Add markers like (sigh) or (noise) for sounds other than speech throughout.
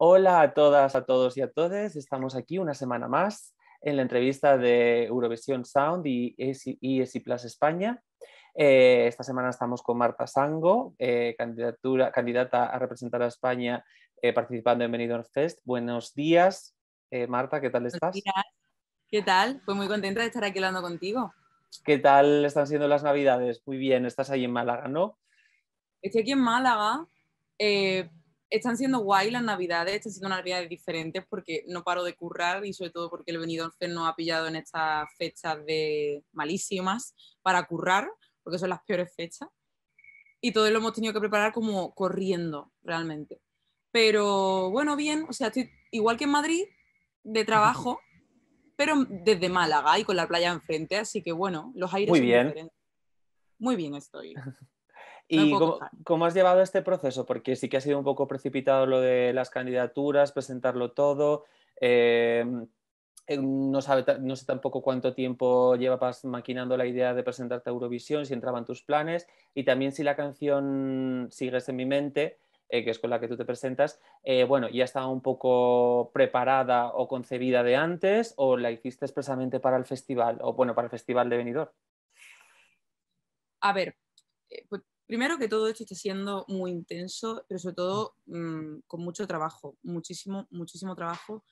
Hola a todas, a todos y a todes. Estamos aquí una semana más en la entrevista de Eurovisión Sound y ESI e Plus España. Eh, esta semana estamos con Marta Sango, eh, candidata a representar a España eh, participando en Benidorm Fest. Buenos días, Marta, ¿qué tal estás? ¿Qué tal? Pues muy contenta de estar aquí hablando contigo. ¿Qué tal están siendo las navidades? Muy bien, estás ahí en Málaga, ¿no? Estoy aquí en Málaga, están siendo guay las navidades, están siendo unas navidades diferentes porque no paro de currar y sobre todo porque el Benidorm no ha pillado en estas fechas de malísimas para currar, porque son las peores fechas. Y todo lo hemos tenido que preparar como corriendo realmente. Pero bueno, bien, o sea, estoy igual que en Madrid de trabajo, (laughs) pero desde Málaga y con la playa enfrente, así que bueno, los aires Muy son bien. Diferentes. Muy bien estoy. (laughs) ¿Y cómo, has llevado este proceso? Porque sí que ha sido un poco precipitado lo de las candidaturas, presentarlo todo. Em, em, no, sabe, no sé tampoco cuánto tiempo llevas maquinando la idea de presentarte a Eurovisión, si entraban tus planes y también si la canción Sigues en mi mente, eh, que es con la que tú te presentas, eh, bueno, ¿ya estaba un poco preparada o concebida de antes o la hiciste expresamente para el festival o bueno, para el festival de Benidorm? A ver, eh, pues Primero que todo esto está siendo muy intenso, pero sobre todo mm, con mucho trabajo, muchísimo, muchísimo trabajo.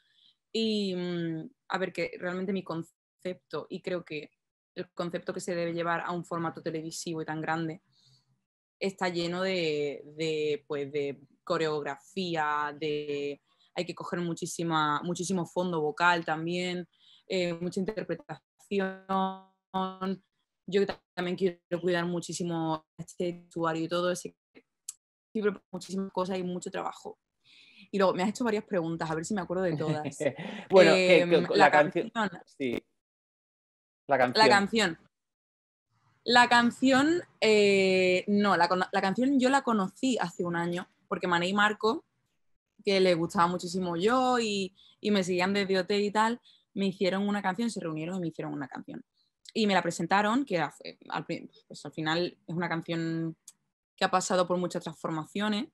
Y mm, a ver, que realmente mi concepto, y creo que el concepto que se debe llevar a un formato televisivo y tan grande, está lleno de, pues, de coreografía, de hay que coger muchísimo fondo vocal también, eh, mucha interpretación, yo también quiero cuidar muchísimo este usuario y todo, ese que muchísimas cosas y mucho trabajo. Y luego me has hecho varias preguntas, a ver si me acuerdo de todas. bueno, la, canción. La canción. La eh, canción. no, la, la, canción yo la conocí hace un año, porque Mané y Marco, que le gustaba muchísimo yo y, me seguían desde OT y tal, me hicieron una canción, se reunieron y me hicieron una canción y me la presentaron, que eh, al, pues al final es una canción que ha pasado por muchas transformaciones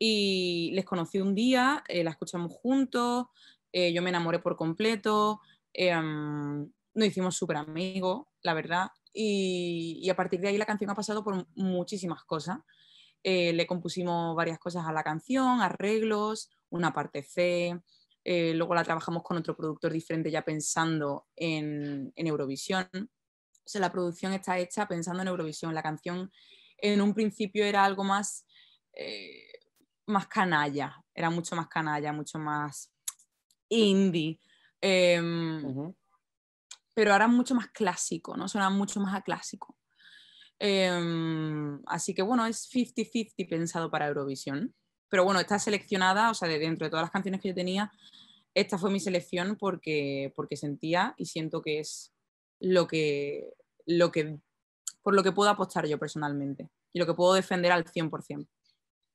y les conocí un día, eh, la escuchamos juntos, eh, yo me enamoré por completo, em, nos hicimos súper amigos, la verdad, y, a partir de ahí la canción ha pasado por muchísimas cosas. le compusimos varias cosas a la canción, arreglos, una parte C, luego la trabajamos con otro productor diferente ya pensando en, en Eurovisión la producción está hecha pensando en Eurovisión. La canción en un principio era algo más, eh, más canalla, era mucho más canalla, mucho más indie. Em, pero ahora es mucho más clásico, ¿no? Suena mucho más a clásico. Em, así que bueno, es 50-50 pensado para Eurovisión. Pero bueno, está seleccionada, o sea, de dentro de todas las canciones que yo tenía, esta fue mi selección porque, porque sentía y siento que es lo que, lo que, por lo que puedo apostar yo personalmente y lo que puedo defender al 100%.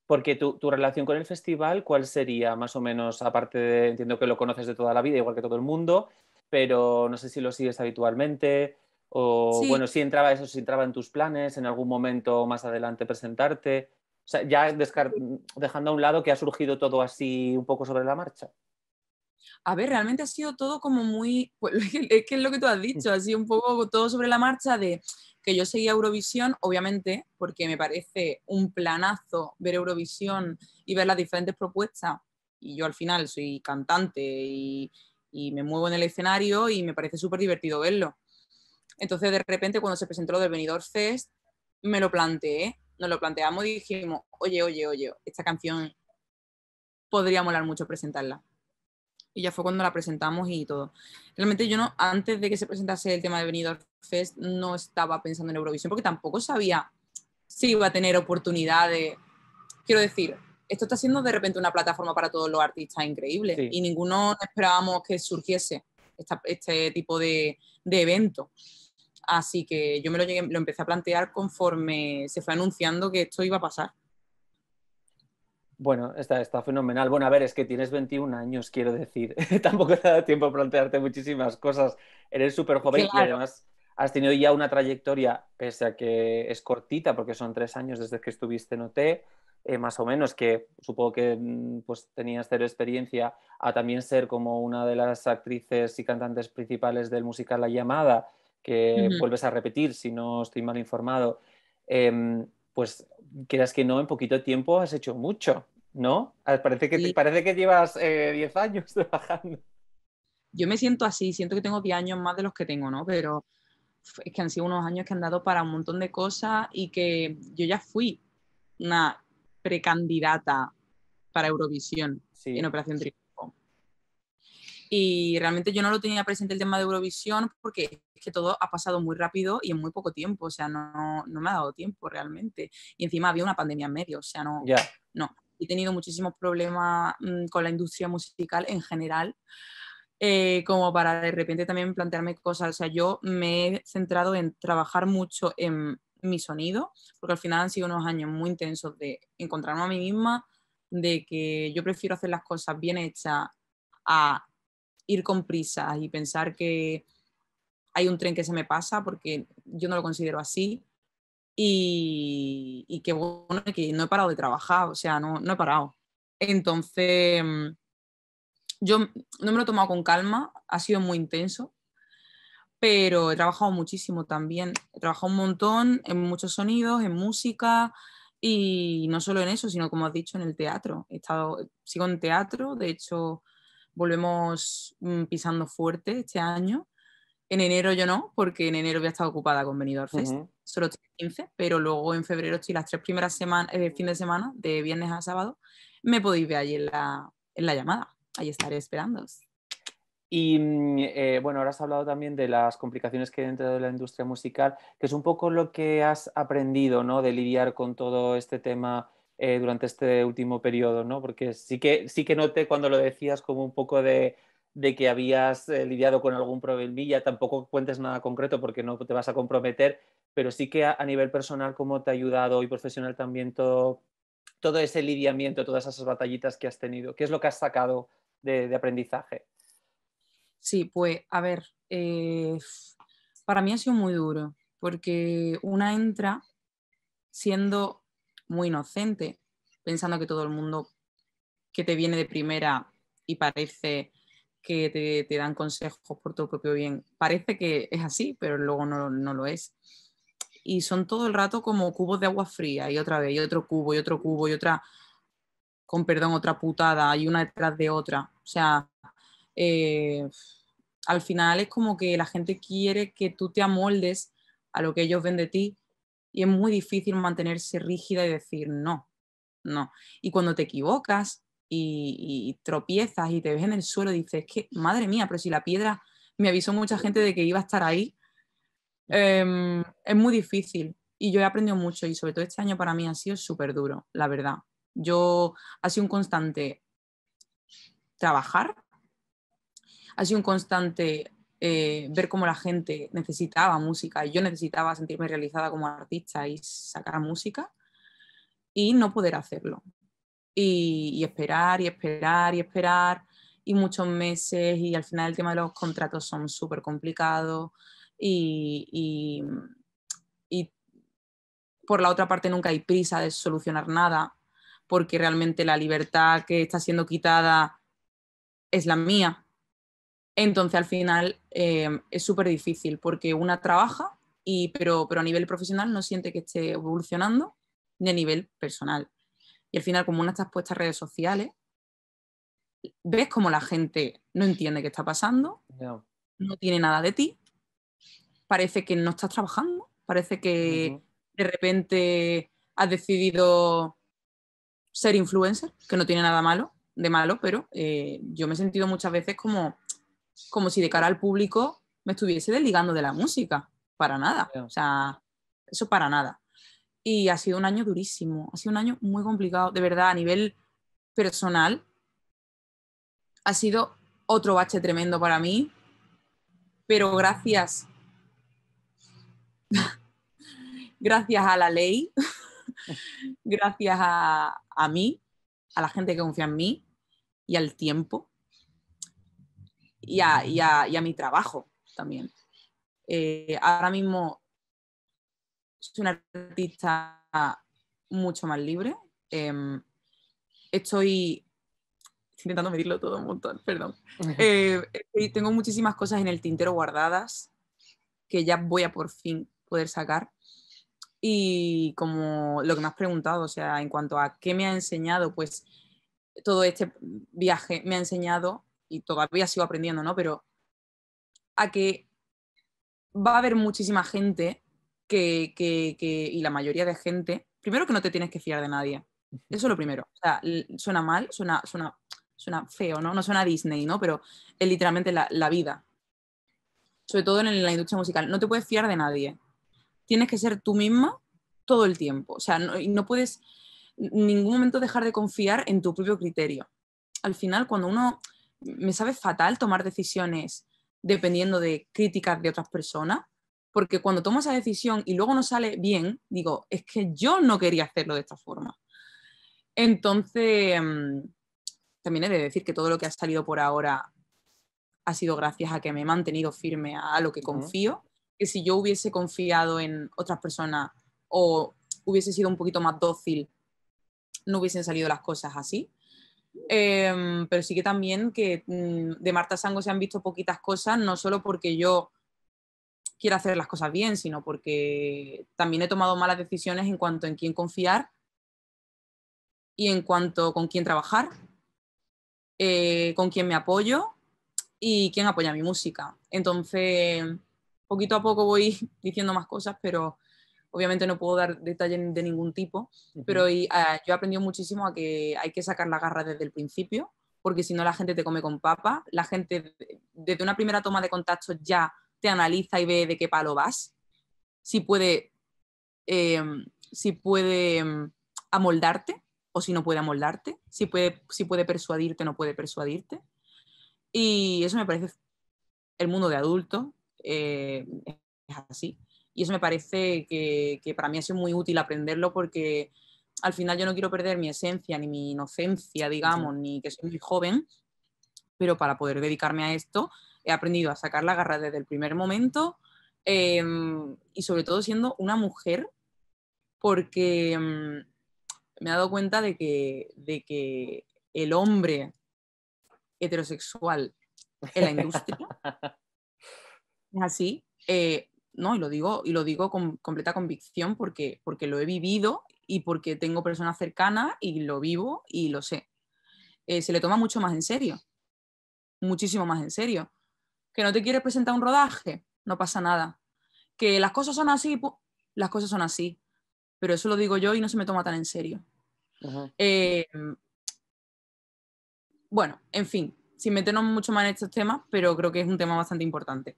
Porque tu, relación con el festival, ¿cuál sería más o menos? Aparte de, entiendo que lo conoces de toda la vida, igual que todo el mundo, pero no sé si lo sigues habitualmente o, bueno, si entraba eso, si entraba en tus planes, en algún momento más adelante presentarte. O sea, ya dejando a un lado que ha surgido todo así un poco sobre la marcha a ver, realmente ha sido todo como muy, (laughs) pues, es que es lo que tú has dicho, ha sido un poco todo sobre la marcha de que yo seguía Eurovisión, obviamente, porque me parece un planazo ver Eurovisión y ver las diferentes propuestas. Y yo al final soy cantante y, y me muevo en el escenario y me parece súper divertido verlo. Entonces, de repente, cuando se presentó lo del Benidorm Fest, me lo planteé, nos lo planteamos y dijimos, oye, oye, oye, esta canción podría molar mucho presentarla y ya fue cuando la presentamos y todo. Realmente yo no, antes de que se presentase el tema de Benidorm Fest, no estaba pensando en Eurovisión porque tampoco sabía si iba a tener oportunidades. Quiero decir, esto está siendo de repente una plataforma para todos los artistas increíbles y ninguno esperábamos que surgiese este tipo de, evento. Así que yo me lo, lo empecé a plantear conforme se fue anunciando que esto iba a pasar. Bueno, está, está fenomenal. Bueno, a ver, es que tienes 21 años, quiero decir. (laughs) Tampoco te ha tiempo a plantearte muchísimas cosas. Eres súper joven y además has tenido ya una trayectoria, pese a que es cortita, porque son tres años desde que estuviste en OT, eh, más o menos, que supongo que mm, pues, tenías cero experiencia, a también ser como una de las actrices y cantantes principales del musical La Llamada, que vuelves a repetir, si no estoy mal informado. Em, pues creas que no, en poquito tiempo has hecho mucho, ¿no? Ah, parece que, parece que llevas 10 eh, años (laughs) trabajando. Yo me siento así, siento que tengo 10 años más de los que tengo, ¿no? Pero es que han sido unos años que han dado para un montón de cosas y que yo ya fui una precandidata para Eurovisión en Operación Triunfo. Y realmente yo no lo tenía presente el tema de Eurovisión porque es que todo ha pasado muy rápido y en muy poco tiempo, o sea, no, me ha dado tiempo realmente. Y encima había una pandemia en medio, o sea, no. no. He tenido muchísimos problemas mm, con la industria musical en general. Eh, como para de repente también plantearme cosas. O sea, yo me he centrado en trabajar mucho en mi sonido, porque al final han sido unos años muy intensos de encontrarme a mí misma, de que yo prefiero hacer las cosas bien hechas a ir con prisas y pensar que hay un tren que se me pasa porque yo no lo considero así y, y que bueno, que no he parado de trabajar, o sea, no, no he parado. Entonces, mm, yo no me lo he tomado con calma, ha sido muy intenso, pero he trabajado muchísimo también. He trabajado un montón en muchos sonidos, en música y no solo en eso, sino como has dicho, en el teatro. He estado, sigo en teatro, de hecho, volvemos mm, pisando fuerte este año. En enero yo no, porque en enero había estado ocupada con Benidorm Fest, solo 15, pero luego en febrero estoy las tres primeras semanas, el eh, fin de semana, de viernes a sábado, me podéis ver ahí en la, llamada, ahí estaré esperándoos. Y mm, eh, bueno, ahora has hablado también de las complicaciones que hay dentro de la industria musical, que es un poco lo que has aprendido, ¿no? De lidiar con todo este tema eh, durante este último periodo, ¿no? Porque sí que, sí que noté cuando lo decías como un poco de, que habías eh, lidiado con algún problema ya tampoco cuentes nada concreto porque no te vas a comprometer, pero sí que a, nivel personal, ¿cómo te ha ayudado y profesional también todo, todo ese lidiamiento, todas esas batallitas que has tenido? ¿Qué es lo que has sacado de, aprendizaje? Sí, pues a ver, eh, para mí ha sido muy duro, porque una entra siendo muy inocente, pensando que todo el mundo que te viene de primera y parece que te, dan consejos por tu propio bien, parece que es así, pero luego no, lo es. Y son todo el rato como cubos de agua fría y otra vez, y otro cubo, y otro cubo, y otra, con perdón, otra putada, y una detrás de otra. O sea, eh, al final es como que la gente quiere que tú te amoldes a lo que ellos ven de ti y es muy difícil mantenerse rígida y decir no, no. Y cuando te equivocas y, tropiezas y te ves en el suelo, dices, es que, madre mía, pero si la piedra me avisó mucha gente de que iba a estar ahí, em, es muy difícil. Y yo he aprendido mucho y sobre todo este año para mí ha sido súper duro, la verdad. Yo ha sido un constante trabajar, ha sido un constante eh, ver cómo la gente necesitaba música y yo necesitaba sentirme realizada como artista y sacar música y no poder hacerlo. Y, esperar y esperar y esperar y muchos meses y al final el tema de los contratos son súper complicados y, por la otra parte nunca hay prisa de solucionar nada porque realmente la libertad que está siendo quitada es la mía entonces, al final eh, es súper difícil porque una trabaja, y, pero, pero a nivel profesional no siente que esté evolucionando ni a nivel personal. Y al final, como una está puesta a redes sociales, ves como la gente no entiende qué está pasando, no, tiene nada de ti, parece que no estás trabajando, parece que de repente has decidido ser influencer, que no tiene nada malo, de malo, pero eh, yo me he sentido muchas veces como como si de cara al público me estuviese desligando de la música, para nada, o sea, eso para nada. Y ha sido un año durísimo, ha sido un año muy complicado, de verdad, a nivel personal, ha sido otro bache tremendo para mí, pero gracias, (laughs) gracias a la ley, (laughs) gracias a, a mí, a la gente que confía en mí y al tiempo, y a, mi trabajo también. Eh, ahora mismo soy una artista mucho más libre. Em, estoy intentando medirlo todo un montón, perdón. Eh, tengo muchísimas cosas en el tintero guardadas que ya voy a por fin poder sacar. Y como lo que me has preguntado, o sea, en cuanto a qué me ha enseñado, pues todo este viaje me ha enseñado y todavía sigo aprendiendo, ¿no? Pero a que va a haber muchísima gente que, y la mayoría de gente, primero que no te tienes que fiar de nadie. Eso es lo primero. O sea, suena mal, suena, suena, suena feo, ¿no? No suena Disney, ¿no? Pero es literalmente la, vida. Sobre todo en la industria musical. No te puedes fiar de nadie. Tienes que ser tú misma todo el tiempo. O sea, no, no puedes en ningún momento dejar de confiar en tu propio criterio. Al final, cuando uno me sabe fatal tomar decisiones dependiendo de críticas de otras personas, porque cuando tomo esa decisión y luego no sale bien, digo, es que yo no quería hacerlo de esta forma. Entonces, em, también he de decir que todo lo que ha salido por ahora ha sido gracias a que me he mantenido firme a lo que confío, que si yo hubiese confiado en otras personas o hubiese sido un poquito más dócil, no hubiesen salido las cosas así. Em, pero sí que también que mm, de Marta Sango se han visto poquitas cosas, no solo porque yo quiero hacer las cosas bien, sino porque también he tomado malas decisiones en cuanto en quién confiar y en cuanto con quién trabajar, eh, con quién me apoyo y quién apoya mi música. Entonces, poquito a poco voy (laughs) diciendo más cosas, pero Obviamente no puedo dar detalles de ningún tipo, pero ah, yo he aprendido muchísimo a que hay que sacar la garra desde el principio, porque si no la gente te come con papa, la gente desde una primera toma de contacto ya te analiza y ve de qué palo vas, si puede, em, si puede em, amoldarte o si no puede amoldarte, si puede, si puede persuadirte o no puede persuadirte. Y eso me parece el mundo de adulto eh, es así. Y eso me parece que, para mí ha sido muy útil aprenderlo porque al final yo no quiero perder mi esencia ni mi inocencia, digamos, ni que soy muy joven, pero para poder dedicarme a esto he aprendido a sacar la garra desde el primer momento em, y sobre todo siendo una mujer, porque em, me he dado cuenta de que, de que el hombre heterosexual en la industria (laughs) es así, eh, no, y lo digo, y lo digo con completa convicción porque, porque lo he vivido y porque tengo personas cercanas y lo vivo y lo sé. Eh, se le toma mucho más en serio, muchísimo más en serio. Que no te quieres presentar un rodaje, no pasa nada. Que las cosas son así, las cosas son así. Pero eso lo digo yo y no se me toma tan en serio. Eh, bueno, en fin, sin meternos mucho más en estos temas, pero creo que es un tema bastante importante.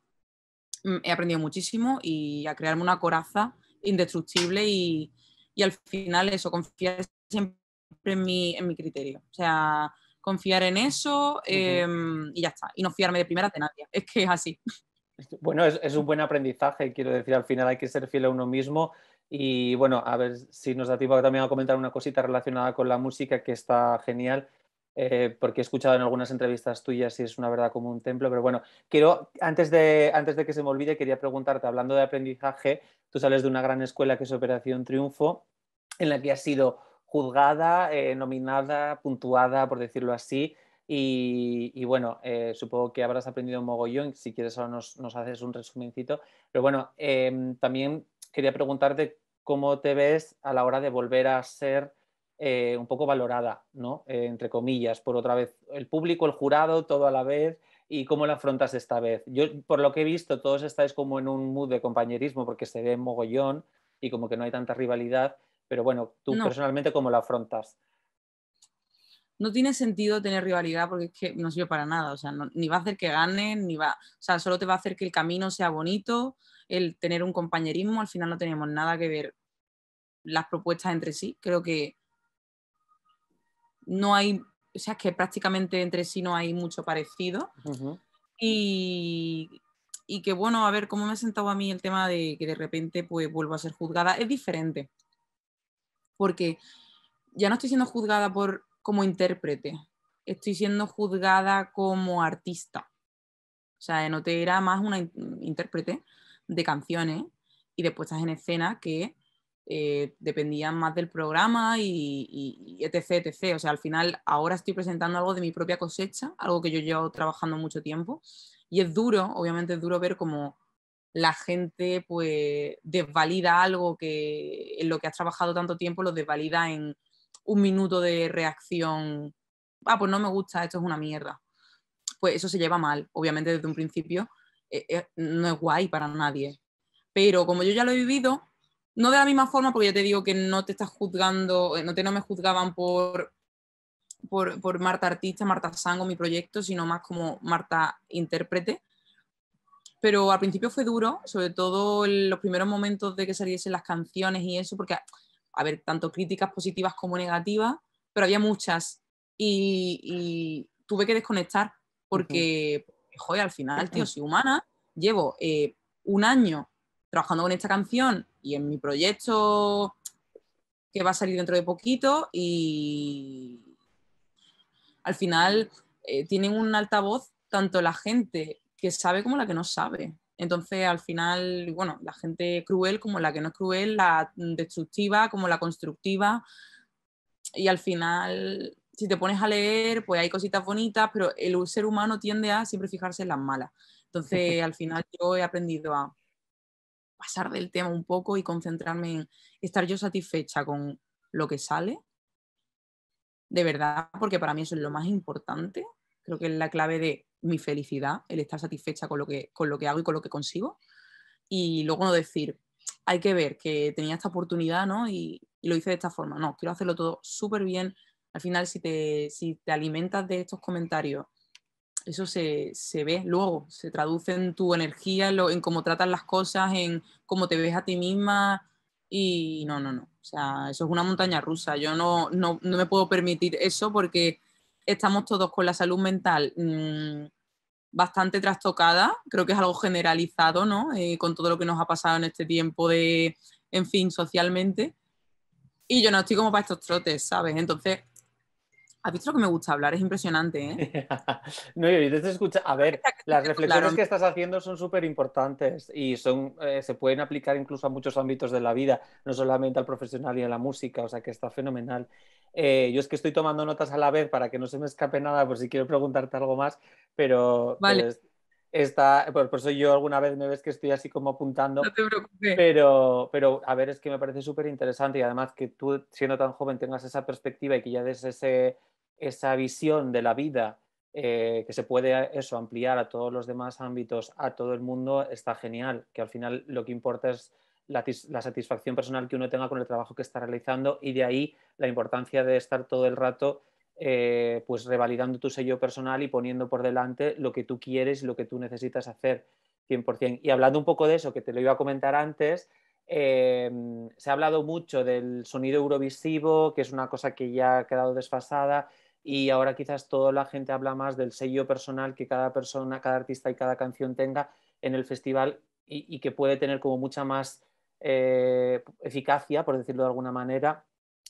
Mm, he aprendido muchísimo y a crearme una coraza indestructible y, y al final eso, confiar siempre en mi, en mi criterio. O sea, confiar en eso em, y ya está. Y no fiarme de primera de Es que es así. Bueno, es, es, un buen aprendizaje, quiero decir, al final hay que ser fiel a uno mismo. Y bueno, a ver si nos da tiempo también a comentar una cosita relacionada con la música que está genial eh, porque he escuchado en algunas entrevistas tuyas y es una verdad como un templo, pero bueno, quiero, antes de, antes de que se me olvide, quería preguntarte, hablando de aprendizaje, tú sales de una gran escuela que es Operación Triunfo, en la que has sido juzgada, eh, nominada, puntuada, por decirlo así, y, bueno, eh, supongo que habrás aprendido un mogollón, si quieres ahora nos, haces un resumencito, pero bueno, em, también quería preguntarte cómo te ves a la hora de volver a ser eh, un poco valorada, ¿no? Eh, entre comillas, por otra vez, el público, el jurado, todo a la vez, y cómo la afrontas esta vez. Yo, por lo que he visto, todos estáis como en un mood de compañerismo, porque se ve mogollón y como que no hay tanta rivalidad, pero bueno, tú personalmente, ¿cómo la afrontas? No tiene sentido tener rivalidad porque es que no sirve para nada, o sea, ni va a hacer que ganen, ni va, o sea, solo te va a hacer que el camino sea bonito, el tener un compañerismo, al final no tenemos nada que ver las propuestas entre sí, creo que no hay, o sea, que prácticamente entre sí no hay mucho parecido. y, que bueno, a ver, cómo me ha sentado a mí el tema de que de repente pues vuelvo a ser juzgada, es diferente. Porque ya no estoy siendo juzgada por como intérprete, estoy siendo juzgada como artista. O sea, no te era más una intérprete de canciones y de puestas en escena que eh, dependían más del programa y, etc, etc. O sea, al final ahora estoy presentando algo de mi propia cosecha, algo que yo llevo trabajando mucho tiempo y es duro, obviamente es duro ver cómo la gente pues desvalida algo que en lo que has trabajado tanto tiempo lo desvalida en un minuto de reacción, ah, pues no me gusta, esto es una mierda. Pues eso se lleva mal, obviamente desde un principio eh, eh, no es guay para nadie. Pero como yo ya lo he vivido, no de la misma forma, porque ya te digo que no te estás juzgando, eh, no te no me juzgaban por, por, Marta Artista, Marta Sango, mi proyecto, sino más como Marta Intérprete. Pero al principio fue duro, sobre todo en los primeros momentos de que saliesen las canciones y eso, porque, a ver, tanto críticas positivas como negativas, pero había muchas. Y, tuve que desconectar, porque, uh al final, tío, soy humana, llevo eh, un año trabajando con esta canción, y en mi proyecto que va a salir dentro de poquito y al final eh, tienen un altavoz tanto la gente que sabe como la que no sabe. Entonces, al final, bueno, la gente cruel como la que no es cruel, la destructiva como la constructiva. Y al final, si te pones a leer, pues hay cositas bonitas, pero el ser humano tiende a siempre fijarse en las malas. Entonces, (laughs) al final yo he aprendido a pasar del tema un poco y concentrarme en estar yo satisfecha con lo que sale, de verdad, porque para mí eso es lo más importante, creo que es la clave de mi felicidad, el estar satisfecha con lo que, con lo que hago y con lo que consigo, y luego no decir, hay que ver que tenía esta oportunidad ¿no? y, lo hice de esta forma, no, quiero hacerlo todo súper bien, al final si te, si te alimentas de estos comentarios eso se, ve luego, se traduce en tu energía, en cómo tratas las cosas, en cómo te ves a ti misma. Y no, no, no. O sea, eso es una montaña rusa. Yo no, no, no me puedo permitir eso porque estamos todos con la salud mental mm, bastante trastocada. Creo que es algo generalizado, ¿no? Eh, con todo lo que nos ha pasado en este tiempo de, en fin, socialmente. Y yo no estoy como para estos trotes, ¿sabes? Entonces, ¿Has visto que me gusta hablar? Es impresionante, ¿eh? (laughs) no, yo te escucha. A ver, las reflexiones que estás haciendo son súper importantes y son, eh, se pueden aplicar incluso a muchos ámbitos de la vida, no solamente al profesional y a la música, o sea que está fenomenal. Eh, yo es que estoy tomando notas a la vez para que no se me escape nada por si quiero preguntarte algo más, pero... Vale. Eh, por, eso yo alguna vez me ves que estoy así como apuntando. No te preocupes. Pero, pero a ver, es que me parece súper interesante y además que tú siendo tan joven tengas esa perspectiva y que ya des ese, esa visión de la vida eh, que se puede eh, eso ampliar a todos los demás ámbitos, a todo el mundo, está genial, que al final lo que importa es la, satisfacción personal que uno tenga con el trabajo que está realizando y de ahí la importancia de estar todo el rato eh, pues revalidando tu sello personal y poniendo por delante lo que tú quieres y lo que tú necesitas hacer 100%. Y hablando un poco de eso, que te lo iba a comentar antes, se ha hablado mucho del sonido eurovisivo, que es una cosa que ya ha quedado desfasada y ahora quizás toda la gente habla más del sello personal que cada persona, cada artista y cada canción tenga en el festival y, que puede tener como mucha más eh, eficacia, por decirlo de alguna manera,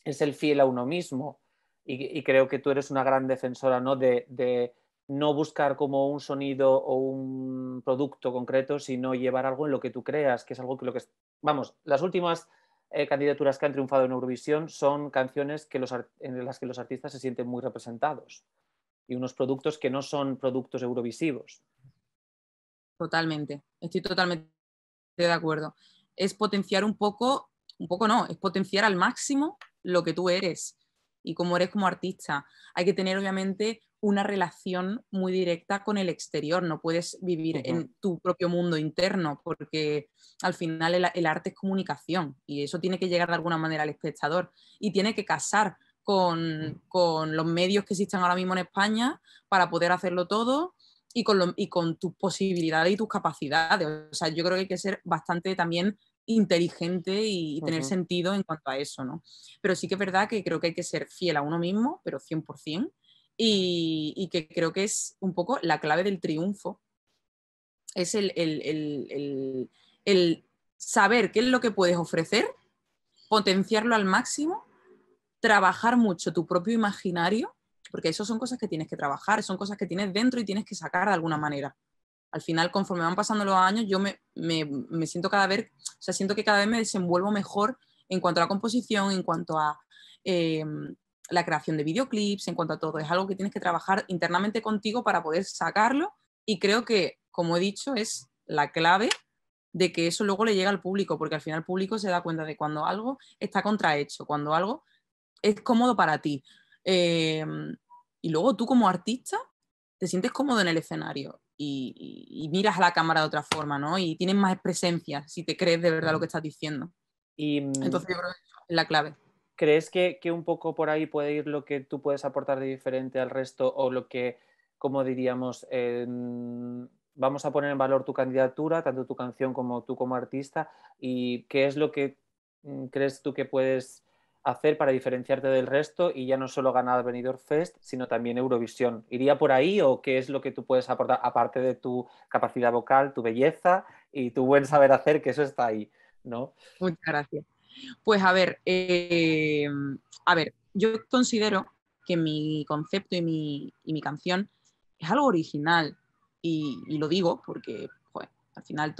es el fiel a uno mismo. Y, creo que tú eres una gran defensora De, de, no buscar como un sonido o un producto concreto, sino llevar algo en lo que tú creas, que es algo que lo que... Vamos, las últimas eh, candidaturas que han triunfado en Eurovisión son canciones que los en las que los artistas se sienten muy representados y unos productos que no son productos eurovisivos. Totalmente, estoy totalmente de acuerdo. Es potenciar un poco, un poco no, es potenciar al máximo lo que tú eres y cómo eres como artista. Hay que tener obviamente una relación muy directa con el exterior, no puedes vivir en tu propio mundo interno, porque al final el, arte es comunicación y eso tiene que llegar de alguna manera al espectador y tiene que casar con, los medios que existen ahora mismo en España para poder hacerlo todo y con, lo, y con tus posibilidades y tus capacidades. O sea, yo creo que hay que ser bastante también inteligente y tener sentido en cuanto a eso, ¿no? Pero sí que es verdad que creo que hay que ser fiel a uno mismo, pero 100%, y, que creo que es un poco la clave del triunfo. Es el, saber qué es lo que puedes ofrecer, potenciarlo al máximo, trabajar mucho tu propio imaginario, porque eso son cosas que tienes que trabajar, son cosas que tienes dentro y tienes que sacar de alguna manera. Al final, conforme van pasando los años, yo me, siento cada vez, o sea, siento que cada vez me desenvuelvo mejor en cuanto a la composición, en cuanto a... Eh, la creación de videoclips, en cuanto a todo. Es algo que tienes que trabajar internamente contigo para poder sacarlo y creo que, como he dicho, es la clave de que eso luego le llega al público, porque al final el público se da cuenta de cuando algo está contrahecho, cuando algo es cómodo para ti. Em, y luego tú como artista te sientes cómodo en el escenario y, miras a la cámara de otra forma, ¿no? Y tienes más presencia si te crees de verdad lo que estás diciendo. Y, mm, Entonces yo creo que es la clave. ¿Crees que, un poco por ahí puede ir lo que tú puedes aportar de diferente al resto o lo que, como diríamos, vamos a poner en valor tu candidatura, tanto tu canción como tú como artista? ¿Y qué es lo que mm, crees tú que puedes hacer para diferenciarte del resto y ya no solo ganar Benidorm Fest, sino también Eurovisión? ¿Iría por ahí o qué es lo que tú puedes aportar aparte de tu capacidad vocal, tu belleza y tu buen saber hacer, que eso está ahí, ¿no? Muchas gracias. Pues a ver, eh, a ver, yo considero que mi concepto y mi, canción es algo original y, lo digo porque al final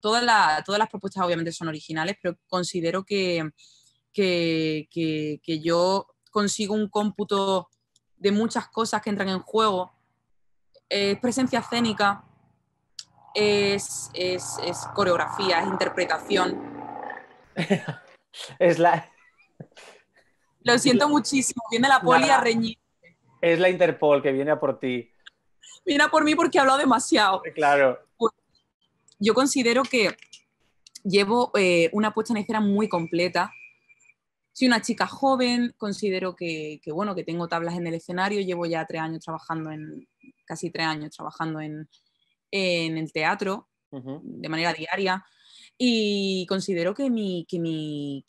todas, las propuestas obviamente son originales, pero considero que, yo consigo un cómputo de muchas cosas que entran en juego. Es presencia escénica, es, es, coreografía, es interpretación, (laughs) es la... Lo siento muchísimo, viene la poli a reñir. Es la Interpol que viene a por ti. Viene a por mí porque he hablado demasiado. Claro. Pues, yo considero que llevo eh, una puesta en escena muy completa. Soy una chica joven, considero que, bueno, que tengo tablas en el escenario, llevo ya tres años trabajando en, casi tres años trabajando en, el teatro de manera diaria. Y considero que mi, mi,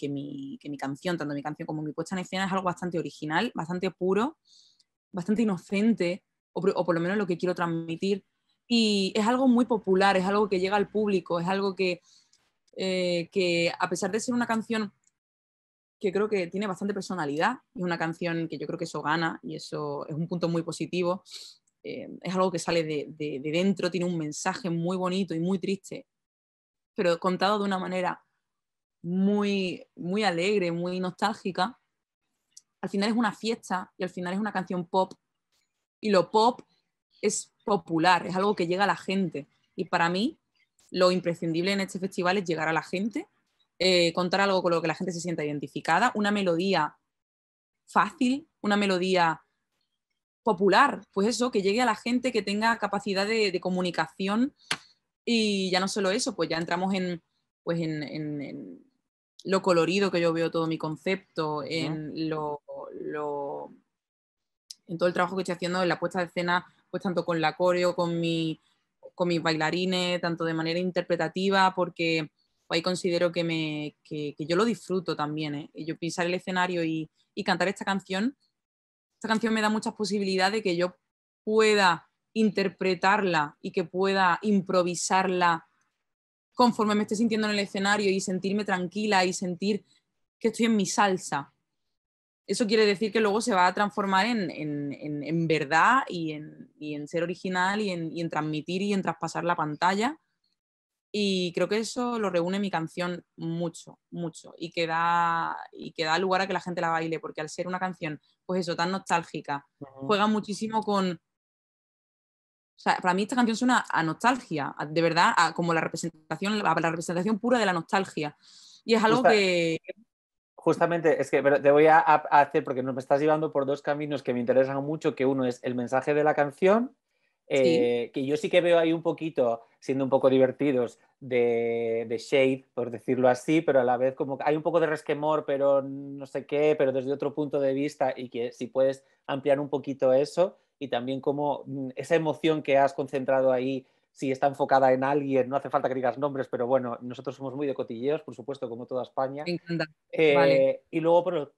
canción, tanto mi canción como mi puesta en escena, es algo bastante original, bastante puro, bastante inocente, o, por lo menos lo que quiero transmitir. Y es algo muy popular, es algo que llega al público, es algo que, eh, que a pesar de ser una canción que creo que tiene bastante personalidad, es una canción que yo creo que eso gana y eso es un punto muy positivo, eh, es algo que sale de, dentro, tiene un mensaje muy bonito y muy triste pero contado de una manera muy, muy alegre, muy nostálgica. Al final es una fiesta y al final es una canción pop. Y lo pop es popular, es algo que llega a la gente. Y para mí, lo imprescindible en este festival es llegar a la gente, eh, contar algo con lo que la gente se sienta identificada, una melodía fácil, una melodía popular, pues eso, que llegue a la gente, que tenga capacidad de comunicación y ya no solo eso, pues ya entramos en, pues lo colorido que yo veo todo mi concepto, en, en todo el trabajo que estoy haciendo, en la puesta de escena, pues tanto con la coreo, con, mis bailarines, tanto de manera interpretativa, porque ahí considero que, yo lo disfruto también. ¿eh? Yo pisar el escenario y cantar esta canción, esta canción me da muchas posibilidades de que yo pueda interpretarla y que pueda improvisarla conforme me esté sintiendo en el escenario y sentirme tranquila y sentir que estoy en mi salsa. Eso quiere decir que luego se va a transformar en, en, en, verdad y, en, ser original y, en, transmitir y en traspasar la pantalla. Y creo que eso lo reúne mi canción mucho, mucho. Y que, da, y que da lugar a que la gente la baile, porque al ser una canción, pues eso, tan nostálgica, juega muchísimo con sea, para mí esta canción suena a nostalgia, de verdad, como la representación, la, representación pura de la nostalgia. Y es algo que... Justamente, es que pero te voy a, hacer, porque me estás llevando por dos caminos que me interesan mucho, que uno es el mensaje de la canción, eh, que yo sí que veo ahí un poquito, siendo un poco divertidos, de, de, shade, por decirlo así, pero a la vez como hay un poco de resquemor, pero no sé qué, pero desde otro punto de vista y que si puedes ampliar un poquito eso, y también como mm, esa emoción que has concentrado ahí, si está enfocada en alguien, no hace falta que digas nombres, pero bueno, nosotros somos muy de cotilleos, por supuesto, como toda España. Eh, y luego, por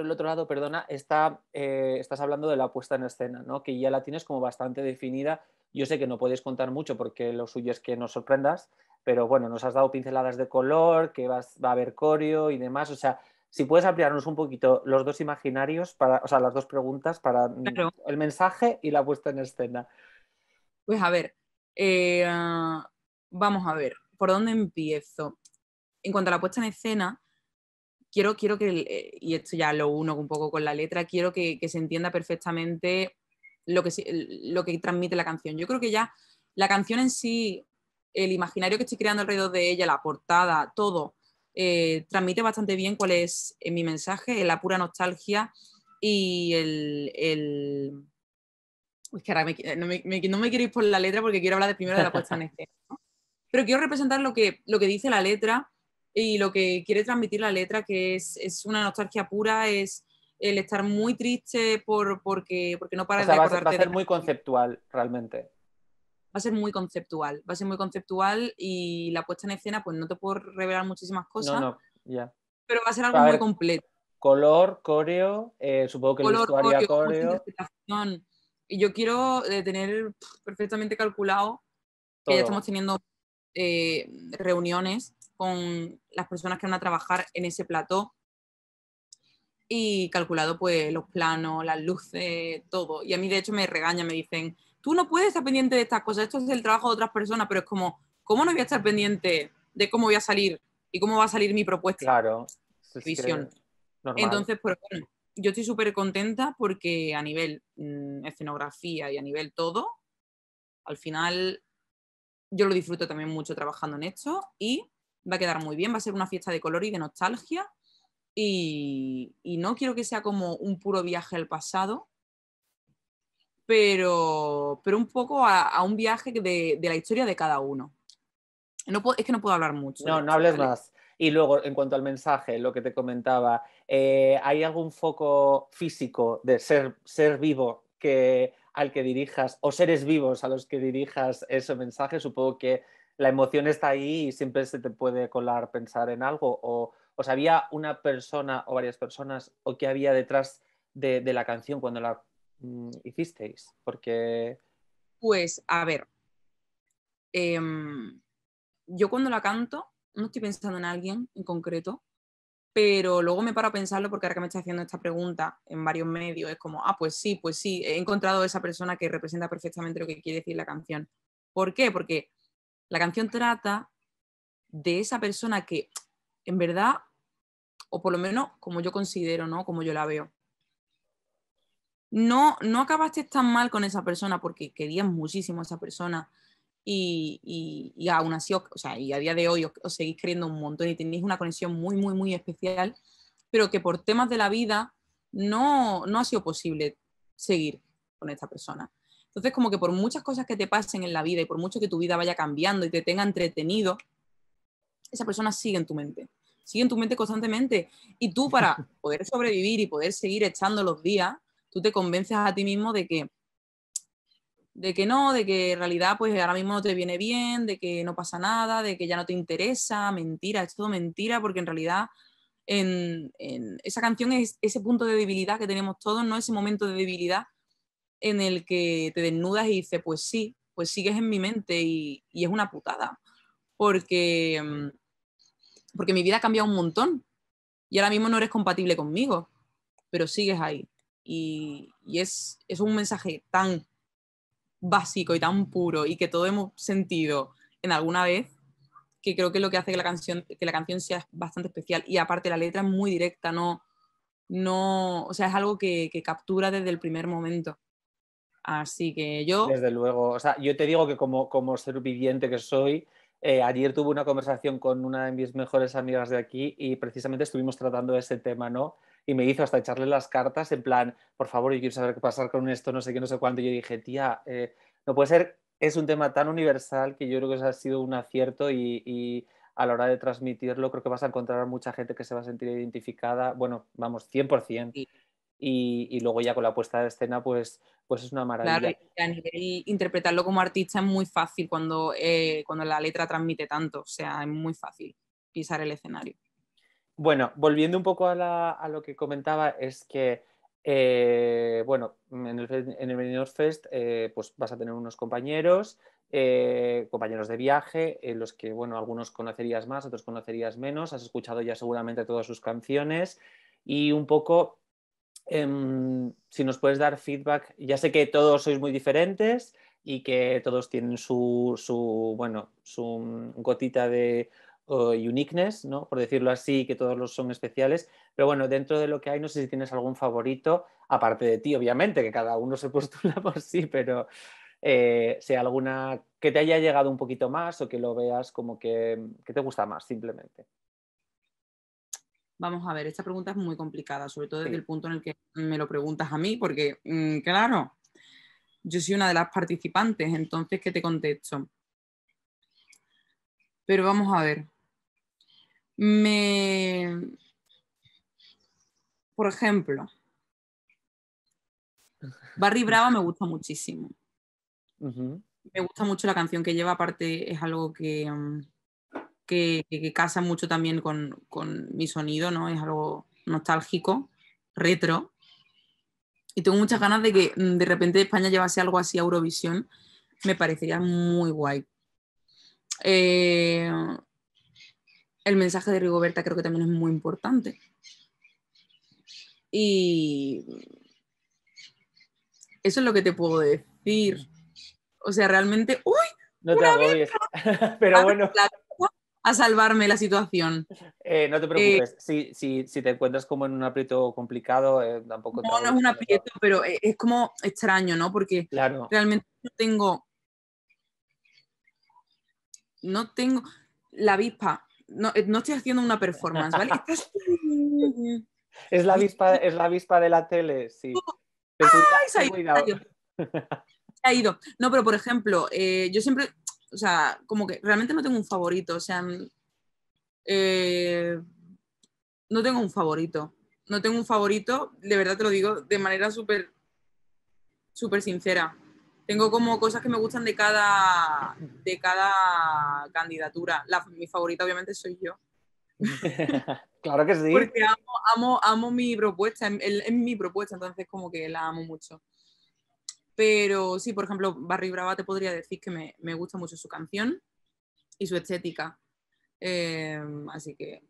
el, otro lado, perdona, está, eh, estás hablando de la puesta en escena, que ya la tienes como bastante definida. Yo sé que no podéis contar mucho porque lo suyo es que nos sorprendas, pero bueno, nos has dado pinceladas de color, que va a haber coreo y demás. O sea, si puedes ampliarnos un poquito los dos imaginarios, para, o sea, las dos preguntas para mm, el mensaje y la puesta en escena. Pues a ver, eh, vamos a ver, ¿por dónde empiezo? En cuanto a la puesta en escena, quiero, quiero que, eh, y esto ya lo uno un poco con la letra, quiero que, se entienda perfectamente lo que, lo que transmite la canción. Yo creo que ya la canción en sí, el imaginario que estoy creando alrededor de ella, la portada, todo, eh, transmite bastante bien cuál es eh, mi mensaje, la pura nostalgia y el... el... que ahora eh, no, me, quiero ir por la letra porque quiero hablar de primero de la puesta en Pero quiero representar lo que, lo que dice la letra y lo que quiere transmitir la letra, que es, una nostalgia pura, es el estar muy triste porque, porque no para de acordarte. ser muy conceptual, realmente va a ser muy conceptual, va a ser muy conceptual y la puesta en escena, pues no te puedo revelar muchísimas cosas, pero va a ser algo muy completo. Color, coreo, eh, supongo que color, el coreo. coreo. Y yo quiero eh, tener perfectamente calculado que ya estamos teniendo eh, reuniones con las personas que van a trabajar en ese plató y calculado pues los planos, las luces, todo. Y a mí de hecho me regaña, me dicen, tú no puedes estar pendiente de estas cosas, esto es el trabajo de otras personas, pero es como, ¿cómo no voy a estar pendiente de cómo voy a salir y cómo va a salir mi propuesta? Claro. visión. Entonces, pues, yo estoy súper contenta porque a nivel mm, escenografía y a nivel todo, al final yo lo disfruto también mucho trabajando en esto y va a quedar muy bien, va a ser una fiesta de color y de nostalgia y no quiero que sea como un puro viaje al pasado, pero, pero un poco a, un viaje de, la historia de cada uno. No es que no puedo hablar mucho. No, no hables más. Y luego, en cuanto al mensaje, lo que te comentaba, eh, ¿hay algún foco físico de ser, ser vivo que, al que dirijas o seres vivos a los que dirijas ese mensaje? Supongo que la emoción está ahí y siempre se te puede colar pensar en algo. O, o había una persona o varias personas o qué había detrás de la canción cuando la hicisteis? Mm, hicisteis? Porque... Pues, a ver, em, yo cuando la canto, no estoy pensando en alguien en concreto, pero luego me paro a pensarlo porque ahora que me está haciendo esta pregunta en varios medios, es como, ah, pues sí, pues sí, he encontrado esa persona que representa perfectamente lo que quiere decir la canción. ¿Por qué? Porque la canción trata de esa persona que, en verdad, o por lo menos como yo considero, ¿no? Como yo la veo, no, no acabaste tan mal con esa persona porque querías muchísimo a esa persona y, aún así, o sea, y a día de hoy os, seguís creyendo un montón y tenéis una conexión muy, muy, muy especial, pero que por temas de la vida no, no ha sido posible seguir con esta persona. Entonces, como que por muchas cosas que te pasen en la vida y por mucho que tu vida vaya cambiando y te tenga entretenido, esa persona sigue en tu mente, sigue en tu mente constantemente. Y tú para (laughs) poder sobrevivir y poder seguir echando los días, tú te convences a ti mismo de que, de que no, de que en realidad pues ahora mismo no te viene bien, de que no pasa nada, de que ya no te interesa, mentira, es todo mentira, porque en realidad en, esa canción es ese punto de debilidad que tenemos todos, no ese momento de debilidad en el que te desnudas y dices, pues sí, pues sigues en mi mente y, y es una putada, porque, porque mi vida ha cambiado un montón y ahora mismo no eres compatible conmigo, pero sigues ahí. Y, es, un mensaje tan básico y tan puro y que todo hemos sentido en alguna vez que creo que es lo que hace que la canción, que la sea bastante especial. Y aparte la letra es muy directa, no, no, o sea, es algo que, captura desde el primer momento. Así que yo... Desde luego, o sea, yo te digo que como, como ser viviente que soy, eh, ayer tuve una conversación con una de mis mejores amigas de aquí y precisamente estuvimos tratando ese tema, ¿no? y me hizo hasta echarle las cartas en plan, por favor, yo quiero saber qué pasar con esto, no sé qué, no sé cuánto. Y yo dije, tía, eh, no puede ser, es un tema tan universal que yo creo que eso ha sido un acierto y, a la hora de transmitirlo creo que vas a encontrar mucha gente que se va a sentir identificada, bueno, vamos, 100%. Y, y, luego ya con la puesta de escena, pues, pues es una maravilla. Claro, y interpretarlo como artista es muy fácil cuando, eh, cuando la letra transmite tanto, o sea, es muy fácil pisar el escenario. Bueno, volviendo un poco a, lo que comentaba, es que, eh, bueno, en el, en Fest eh, pues vas a tener unos compañeros, eh, compañeros de viaje, en los que, bueno, algunos conocerías más, otros conocerías menos, has escuchado ya seguramente todas sus canciones y un poco, em, si nos puedes dar feedback, ya sé que todos sois muy diferentes y que todos tienen su bueno, su mm, gotita de uniqueness, ¿no? por decirlo así, que todos los son especiales. Pero bueno, dentro de lo que hay, no sé si tienes algún favorito, aparte de ti, obviamente, que cada uno se (laughs) postula por sí, pero eh, si alguna que te haya llegado un poquito más o que lo veas como que, te gusta más, simplemente. Vamos a ver, esta pregunta es muy complicada, sobre todo desde el punto en el que me lo preguntas a mí, porque, mm, claro, yo soy una de las participantes, entonces, ¿qué te contesto? Pero vamos a ver, me, por ejemplo, Barry Brava me gusta muchísimo. Me gusta mucho la canción que lleva, aparte es algo que, que, casa mucho también con, con, mi sonido, ¿no? Es algo nostálgico, retro. Y tengo muchas ganas de que mm, de repente España llevase algo así a Eurovisión. Me parecería muy guay. Eh, el mensaje de Rigoberta creo que también es muy importante. Y eso es lo que te puedo decir. O sea, realmente, ¡uy! No te lo (laughs) Pero a, bueno. a salvarme la situación. Eh, no te eh, preocupes. si, te encuentras como en un aprieto complicado, eh, tampoco. no es un aprieto, pero e, es como extraño, ¿no? Porque realmente no tengo. No tengo. La avispa no, eh, no estoy haciendo una performance, ¿vale? (laughs) Es la avispa, es la de la tele, sí. ha ido, No, pero por ejemplo, eh, yo siempre, o sea, como que realmente no tengo un favorito, o sea, mm, eh, no tengo un favorito. No tengo un favorito, de verdad te lo digo de manera súper, súper sincera tengo como cosas que me gustan de cada, de cada candidatura. mi favorita obviamente soy yo. (laughs) claro que sí. Porque amo, amo, amo mi propuesta, es mi propuesta, entonces como que la amo mucho. Pero sí, por ejemplo, Barry Brava te podría decir que me, gusta mucho su canción y su estética. Eh, así que,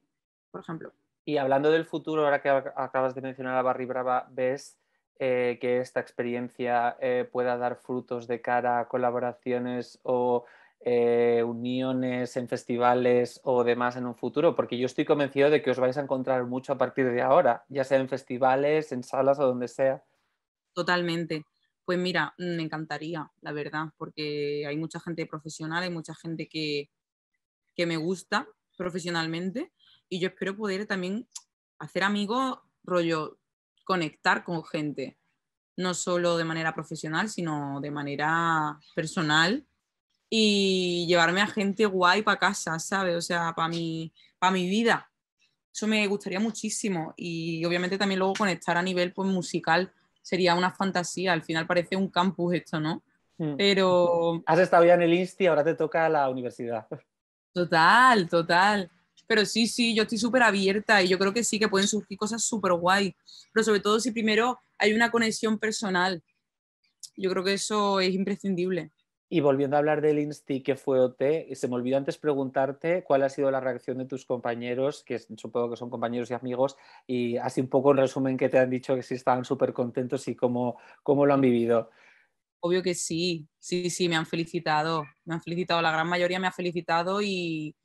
por ejemplo. Y hablando del futuro, ahora que acabas de mencionar a Barry Brava, ¿ves eh, que esta experiencia eh, pueda dar frutos de cara a colaboraciones o eh, uniones en festivales o demás en un futuro, porque yo estoy convencido de que os vais a encontrar mucho a partir de ahora, ya sea en festivales, en salas o donde sea. Totalmente. Pues mira, mm, me encantaría, la verdad, porque hay mucha gente profesional, hay mucha gente que, que me gusta profesionalmente y yo espero poder también hacer amigos rollo conectar con gente, no solo de manera profesional, sino de manera personal y llevarme a gente guay para casa, ¿sabes? O sea, para mi, mi vida. Eso me gustaría muchísimo y obviamente también luego conectar a nivel pues, musical sería una fantasía. Al final parece un campus esto, ¿no? Mm. Pero... Has estado ya en el y ahora te toca la universidad. Total, total. Pero sí, sí, yo estoy súper abierta y yo creo que sí que pueden surgir cosas súper guay. Pero sobre todo si primero hay una conexión personal. Yo creo que eso es imprescindible. Y volviendo a hablar del Insti que fue OT, se me olvidó antes preguntarte cuál ha sido la reacción de tus compañeros, que supongo que son compañeros y amigos, y así un poco en resumen que te han dicho que sí estaban súper contentos y cómo, cómo lo han vivido. Obvio que sí, sí, sí, me han felicitado, me han felicitado, la gran mayoría me ha felicitado y,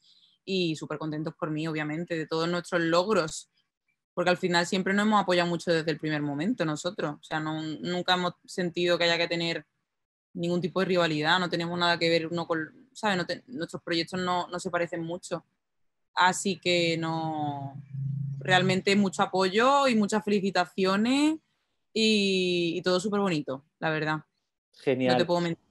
y súper contentos por mí, obviamente, de todos nuestros logros, porque al final siempre nos hemos apoyado mucho desde el primer momento nosotros, o sea, no, nunca hemos sentido que haya que tener ningún tipo de rivalidad, no tenemos nada que ver uno con, ¿sabes? nuestros proyectos no, no, se parecen mucho. Así que no, realmente mucho apoyo y muchas felicitaciones y, todo súper bonito, la verdad. Genial. No te puedo mentir.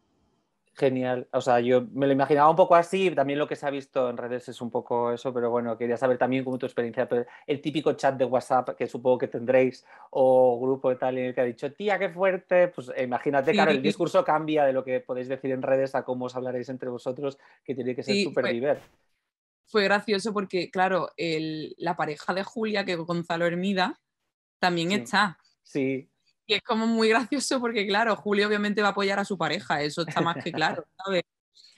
Genial. O sea, yo me lo imaginaba un poco así, también lo que se ha visto en redes es un poco eso, pero bueno, quería saber también cómo tu experiencia, el típico chat de WhatsApp que supongo que tendréis, o grupo de tal en el que ha dicho, tía, qué fuerte, pues eh, imagínate, claro, el discurso cambia de lo que podéis decir en redes a cómo os hablaréis entre vosotros, que tiene que ser súper sí, Fue gracioso porque, claro, la pareja de Julia, que Gonzalo Hermida, también está. Sí. Y es como muy gracioso porque, claro, Julio obviamente va a apoyar a su pareja, eso está más que claro, (laughs) ¿sabes?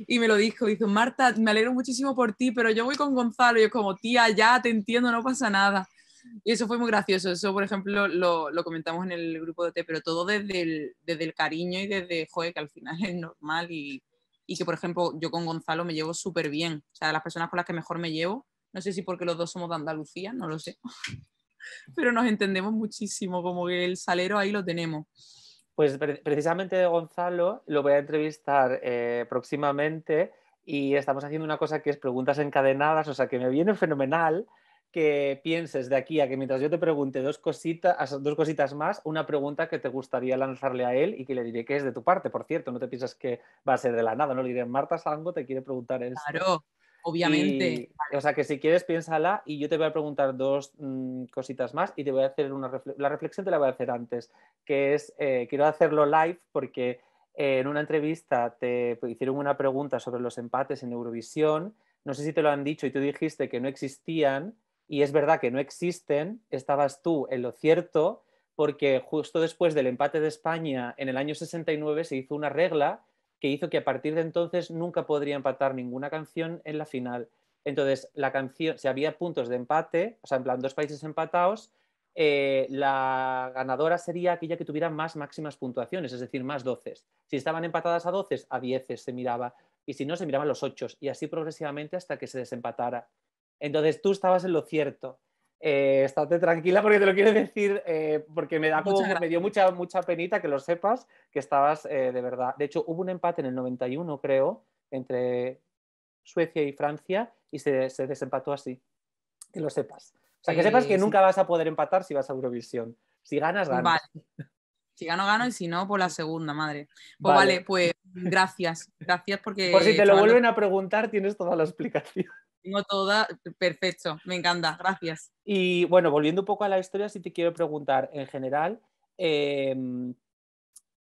Y me lo dijo, dijo, Marta, me alegro muchísimo por ti, pero yo voy con Gonzalo. Y es como, tía, ya te entiendo, no pasa nada. Y eso fue muy gracioso. Eso, por ejemplo, lo, comentamos en el grupo de T, pero todo desde el, desde el cariño y desde, joder, que al final (laughs) es normal y, y que, por ejemplo, yo con Gonzalo me llevo súper bien. O sea, las personas con las que mejor me llevo, no sé si porque los dos somos de Andalucía, no lo sé pero nos entendemos muchísimo, como que el salero ahí lo tenemos. Pues precisamente de Gonzalo lo voy a entrevistar eh, próximamente y estamos haciendo una cosa que es preguntas encadenadas, o sea que me viene fenomenal que pienses de aquí a que mientras yo te pregunte dos cositas, dos cositas más, una pregunta que te gustaría lanzarle a él y que le diré que es de tu parte, por cierto, no te piensas que va a ser de la nada, no le diré, Marta Sango te quiere preguntar eso. Claro, obviamente. O sea, que si quieres, piénsala y yo te voy a preguntar dos mm, cositas más y te voy a hacer una la reflexión, te la voy a hacer antes, que es, eh, quiero hacerlo live porque eh, en una entrevista te hicieron una pregunta sobre los empates en Eurovisión, no sé si te lo han dicho y tú dijiste que no existían y es verdad que no existen, estabas tú en lo cierto porque justo después del empate de España en el año 69 se hizo una regla que hizo que a partir de entonces nunca podría empatar ninguna canción en la final. Entonces, la canción, si había puntos de empate, o sea, en plan dos países empatados, eh, la ganadora sería aquella que tuviera más máximas puntuaciones, es decir, más doces. Si estaban empatadas a doces, a dieces se miraba, y si no, se miraban los ocho y así progresivamente hasta que se desempatara. Entonces, tú estabas en lo cierto. Eh, estate tranquila porque te lo quiero decir, eh, porque me, da me dio mucha, mucha penita que lo sepas, que estabas eh, de verdad. De hecho, hubo un empate en el 91, creo, entre Suecia y Francia y se, desempató así. Que lo sepas. O sea, que sepas que nunca vas a poder empatar si vas a Eurovisión. Si ganas, ganas. Vale. Si gano, gano y si no, por la segunda, madre. Pues vale, pues gracias. Gracias porque... Por si te lo vuelven a preguntar, tienes toda la explicación tengo toda, perfecto, me encanta, gracias. Y bueno, volviendo un poco a la historia, si te quiero preguntar en general, em,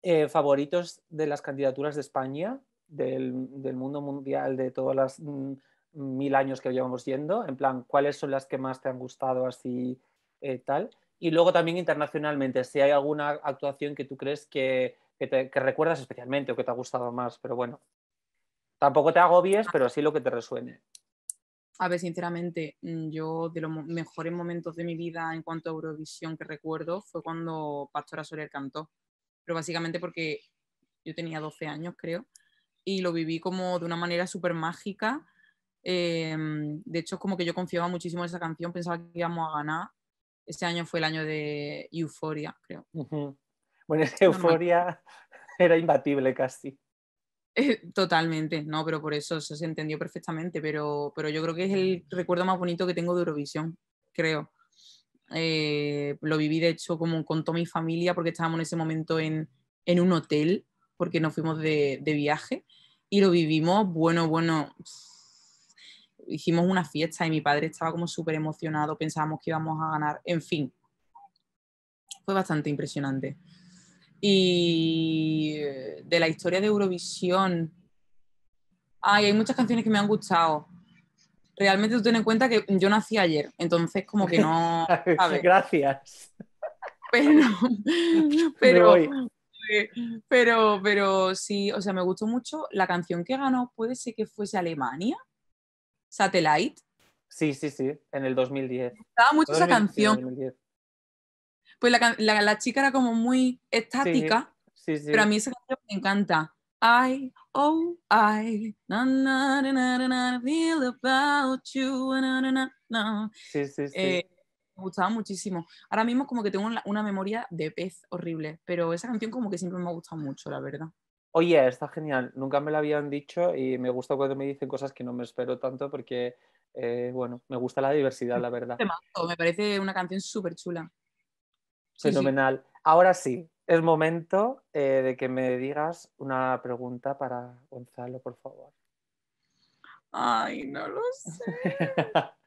eh, favoritos de las candidaturas de España, del, mundo mundial, de todos los mm, mil años que llevamos yendo, en plan, ¿cuáles son las que más te han gustado así eh, tal? Y luego también internacionalmente, si hay alguna actuación que tú crees que, te, que recuerdas especialmente o que te ha gustado más, pero bueno, tampoco te agobies, pero sí lo que te resuene. A ver, sinceramente, mm, yo de los mejores momentos de mi vida en cuanto a Eurovisión que recuerdo fue cuando Pastora Soler cantó, pero básicamente porque yo tenía 12 años, creo, y lo viví como de una manera súper mágica. Em, de hecho, como que yo confiaba muchísimo en esa canción, pensaba que íbamos a ganar. Ese año fue el año de Euforia, creo. Bueno, esa Euforia era imbatible casi. (laughs) Totalmente, no, pero por eso, se entendió perfectamente, pero, pero yo creo que es el recuerdo más bonito que tengo de Eurovisión, creo. Eh, lo viví de hecho como con toda mi familia porque estábamos en ese momento en, en un hotel porque nos fuimos de, de, viaje y lo vivimos, bueno, bueno, hicimos una fiesta y mi padre estaba como súper emocionado, pensábamos que íbamos a ganar, en fin, fue bastante impresionante. Y eh, de la historia de Eurovisión. Ay, hay muchas canciones que me han gustado. Realmente tú ten en cuenta que yo nací ayer, entonces como que no... (laughs) Gracias. Pero, (laughs) pero, pero, pero sí, o sea, me gustó mucho. La canción que ganó puede ser que fuese Alemania, Satellite. Sí, sí, sí, en el 2010. Me mucho esa canción pues la, la, la chica era como muy estática, pero a mí esa canción me encanta. I, oh, I, about me gustaba muchísimo. Ahora mismo como que tengo una, memoria de pez horrible, pero esa canción como que siempre me ha gustado mucho, la verdad. Oye, está genial. Nunca me la habían dicho y me gusta cuando me dicen cosas que no me espero tanto porque, eh, bueno, me gusta la diversidad, la verdad. Me parece una canción súper chula. Fenomenal. Ahora sí, es momento eh, de que me digas una pregunta para Gonzalo, por favor. Ay, no lo sé. (laughs)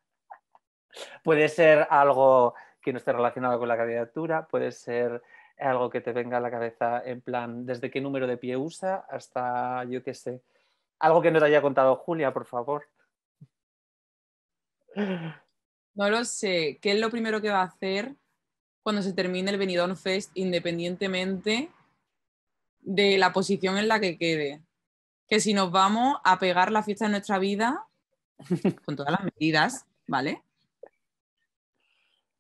puede ser algo que no esté relacionado con la candidatura, puede ser algo que te venga a la cabeza en plan, desde qué número de pie usa hasta, yo qué sé, algo que no te haya contado Julia, por favor. No lo sé. ¿Qué es lo primero que va a hacer cuando se termine el Benidorm Fest, independientemente de la posición en la que quede. Que si nos vamos a pegar la fiesta de nuestra vida, (laughs) con todas las medidas, ¿vale?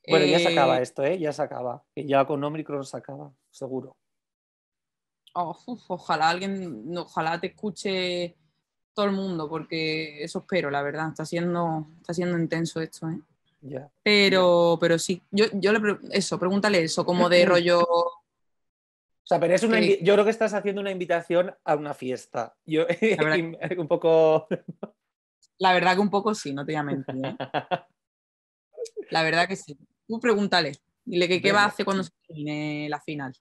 Bueno, ya se eh, acaba esto, ¿eh? Ya se acaba. Ya con Omicron se acaba, seguro. Oh, ojalá alguien, ojalá te escuche todo el mundo, porque eso espero, la verdad. Está siendo, está siendo intenso esto, ¿eh? Pero, pero sí, yo, eso, pregúntale eso, como de mm. rollo. O sea, pero es una yo creo que estás haciendo una invitación a una fiesta. Yo (laughs) un poco. (laughs) La verdad que un poco sí, no te voy a mentir. ¿eh? (laughs) La verdad que sí. Tú pregúntale. Dile que qué va a hacer cuando se termine la final.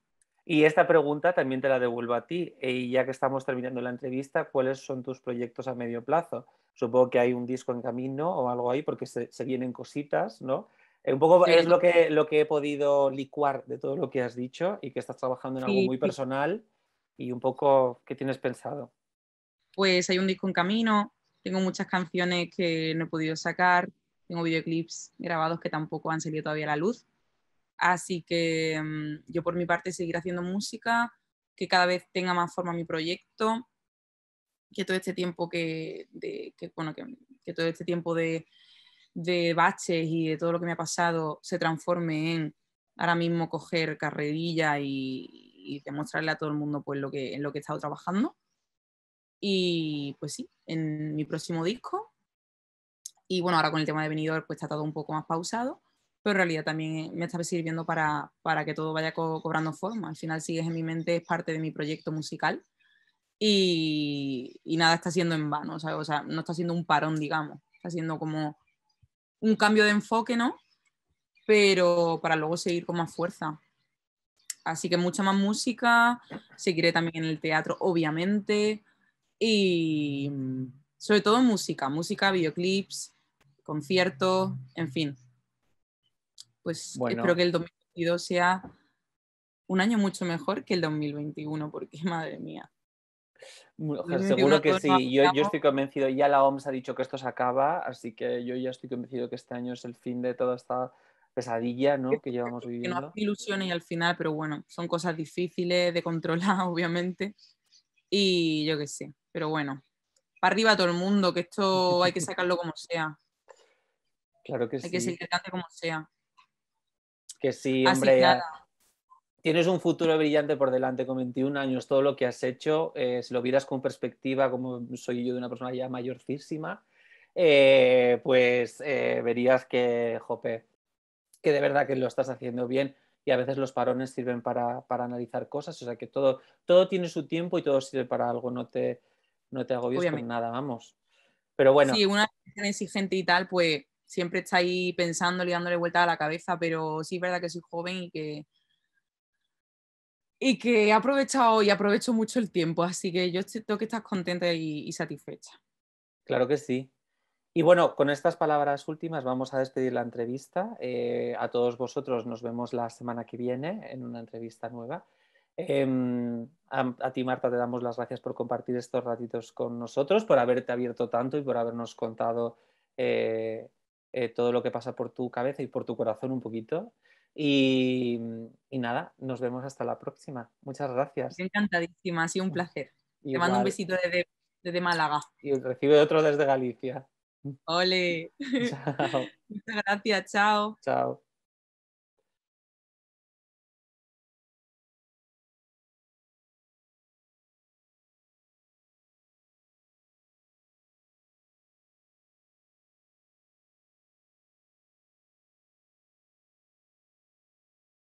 Y esta pregunta también te la devuelvo a ti. Y ya que estamos terminando la entrevista, ¿cuáles son tus proyectos a medio plazo? Supongo que hay un disco en camino o algo ahí, porque se, vienen cositas, ¿no? Eh, un poco es lo que, lo que he podido licuar de todo lo que has dicho y que estás trabajando en algo muy personal y un poco qué tienes pensado. Pues hay un disco en camino, tengo muchas canciones que no he podido sacar, tengo videoclips grabados que tampoco han salido todavía a la luz, Así que mm, yo por mi parte seguiré haciendo música, que cada vez tenga más forma mi proyecto, que todo este tiempo que, de, todo este tiempo de, baches y de todo lo que me ha pasado se transforme en ahora mismo coger carrerilla y, y demostrarle a todo el mundo pues lo que en lo que he estado trabajando y pues sí en mi próximo disco y bueno ahora con el tema de venidor pues está todo un poco más pausado pero en realidad también me está sirviendo para, para que todo vaya cobrando forma. Al final sigues en mi mente, es parte de mi proyecto musical y, nada está siendo en vano, o sea, no está siendo un parón, digamos, está siendo como un cambio de enfoque, ¿no? Pero para luego seguir con más fuerza. Así que mucha más música, seguiré también en el teatro, obviamente, y mm, sobre todo música, música, videoclips, conciertos, en fin, pues espero eh, que el 2022 sea un año mucho mejor que el 2021, porque (laughs) madre mía. Seguro que sí. Yo, estoy convencido, ya la OMS ha dicho que esto se acaba, así que yo ya estoy convencido que este año es el fin de toda esta pesadilla ¿no? que llevamos viviendo. Que no hay ilusiones y al final, pero bueno, son cosas difíciles de controlar, (laughs) obviamente. Y yo que sé, pero bueno, para arriba todo el mundo, que esto hay que (laughs) sacarlo como sea. Claro que sí. Hay que seguir como sea que sí, hombre, tienes un futuro brillante por delante con 21 años, todo lo que has hecho, eh, si lo vieras con perspectiva, como soy yo de una persona ya mayorcísima, eh, pues eh, verías que, jope, que de verdad que lo estás haciendo bien y a veces los parones sirven para, analizar cosas, o sea que todo, todo tiene su tiempo y todo sirve para algo, no te, no te agobies con nada, vamos. Pero bueno. Sí, una exigente y tal, pues siempre está ahí pensando, dándole vuelta a la cabeza, pero sí es verdad que soy joven y que, y que he aprovechado y aprovecho mucho el tiempo, así que yo siento que estás contenta y, satisfecha. Claro que sí. Y bueno, con estas palabras últimas vamos a despedir la entrevista. Eh, a todos vosotros nos vemos la semana que viene en una entrevista nueva. Em, a, ti, Marta, te damos las gracias por compartir estos ratitos con nosotros, por haberte abierto tanto y por habernos contado eh, eh, todo lo que pasa por tu cabeza y por tu corazón un poquito. Y, nada, nos vemos hasta la próxima. Muchas gracias. Encantadísima, ha sido un placer. Te mando un besito desde, desde Málaga. Y recibe otro desde Galicia. Ole. (laughs) (laughs) Muchas gracias, chao. Chao.